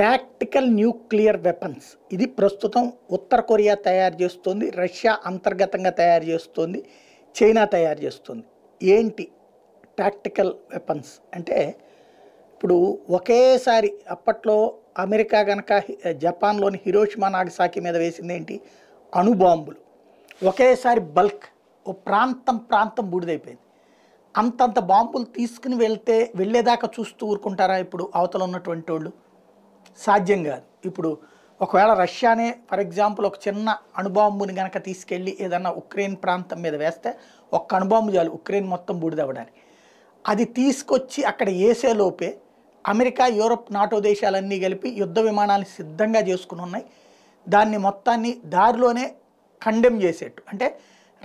tactical nuclear weapons ఇది ప్రస్తుతం ఉత్తర Korea తయారు చేస్తుంది రష్యా అంతర్గతంగా తయారు చేస్తుంది చైనా తయారు చేస్తుంది ఏంటి టాక్టికల్ వెపన్స్ అంటే ఇప్పుడు ఒకేసారి అప్పట్లో అమెరికా కనుక జపాన్లోని హిరోషిమా నాగసాకి మీద వేసింది ఏంటి అణుబాంబులు ఒకేసారి బల్క్ ఓ ప్రాంతం ప్రాంతం బూడిదైపోయింది అంతంత బాంబులు తీసుకుని వెళ్తే వెళ్ళేదాకా చూస్తూ ఊరుకుంటారా ఇప్పుడు అవతల ఉన్నటువంటి వాళ్ళు సాధ్యం కాదు ఇప్పుడు ఒకవేళ రష్యానే ఫర్ ఎగ్జాంపుల్ ఒక చిన్న అణుబాంబుని కనుక తీసుకెళ్ళి ఏదన్నా ఉక్రెయిన్ ప్రాంతం మీద వేస్తే ఒక్క అణుబాంబు చాలు ఉక్రెయిన్ మొత్తం బూడిదవ్వడానికి అది తీసుకొచ్చి అక్కడ వేసేలోపే అమెరికా యూరప్ నాటో దేశాలన్నీ కలిపి యుద్ధ విమానాలను సిద్ధంగా చేసుకుని ఉన్నాయి దాన్ని మొత్తాన్ని దారిలోనే కండెమ్ చేసేట్టు అంటే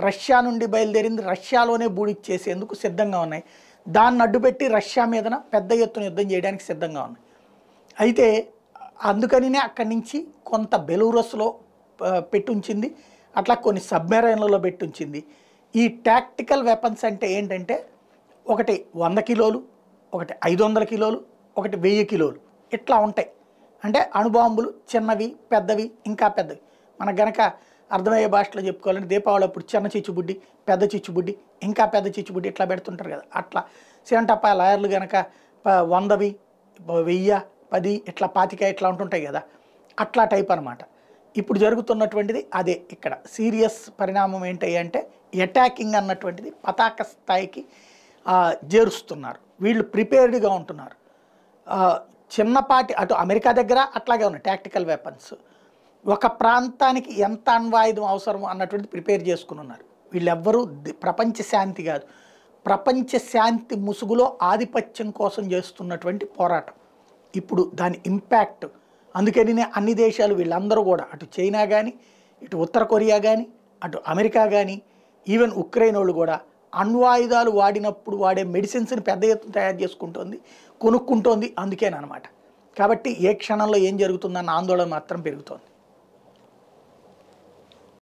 రష్యా నుండి బయలుదేరింది రష్యాలోనే బూడిచ్చేసేందుకు సిద్ధంగా ఉన్నాయి దాన్ని అడ్డుపెట్టి రష్యా మీదన పెద్ద ఎత్తున యుద్ధం చేయడానికి సిద్ధంగా ఉన్నాయి అయితే అందుకనినే అక్కడి నుంచి కొంత బెలూరస్లో పెట్టుంచింది అట్లా కొన్ని సబ్మెరైన్లలో పెట్టుంచింది ఈ టాక్టికల్ వెపన్స్ అంటే ఏంటంటే ఒకటి వంద కిలోలు ఒకటి ఐదు వందల కిలోలు ఒకటి వెయ్యి కిలోలు ఇట్లా ఉంటాయి అంటే అణుబాంబులు చిన్నవి పెద్దవి ఇంకా పెద్దవి మనకు గనక అర్థమయ్యే భాషలో చెప్పుకోవాలంటే దీపావళి అప్పుడు చిన్న చిచ్చుబుడ్డి పెద్ద చిచ్చుబుడ్డి ఇంకా పెద్ద చిచ్చుబుడ్డి ఇట్లా పెడుతుంటారు కదా అట్లా సేంటప్ప లాయర్లు గనక వందవి వెయ్యి పది ఇట్లా పాతిక ఇట్లా ఉంటుంటాయి కదా అట్లా టైప్ అనమాట ఇప్పుడు జరుగుతున్నటువంటిది అదే ఇక్కడ సీరియస్ పరిణామం ఏంటి అంటే అటాకింగ్ అన్నటువంటిది పతాక స్థాయికి చేరుస్తున్నారు వీళ్ళు ప్రిపేర్డ్గా ఉంటున్నారు చిన్నపాటి అటు అమెరికా దగ్గర అట్లాగే ఉన్నాయి టాక్టికల్ వెపన్స్ ఒక ప్రాంతానికి ఎంత అన్వాయుధం అవసరం అన్నటువంటిది ప్రిపేర్ చేసుకుని ఉన్నారు వీళ్ళెవ్వరూ ప్రపంచ శాంతి కాదు ప్రపంచ శాంతి ముసుగులో ఆధిపత్యం కోసం చేస్తున్నటువంటి పోరాటం ఇప్పుడు దాని ఇంపాక్ట్ అందుకని అన్ని దేశాలు వీళ్ళందరూ కూడా అటు చైనా కానీ ఇటు ఉత్తర కొరియా కానీ అటు అమెరికా కానీ ఈవెన్ ఉక్రెయిన్ వాళ్ళు కూడా అణ్వాయుధాలు వాడినప్పుడు వాడే మెడిసిన్స్ని పెద్ద ఎత్తున తయారు చేసుకుంటోంది కొనుక్కుంటోంది అందుకేనమాట కాబట్టి ఏ క్షణంలో ఏం జరుగుతుందన్న ఆందోళన మాత్రం పెరుగుతోంది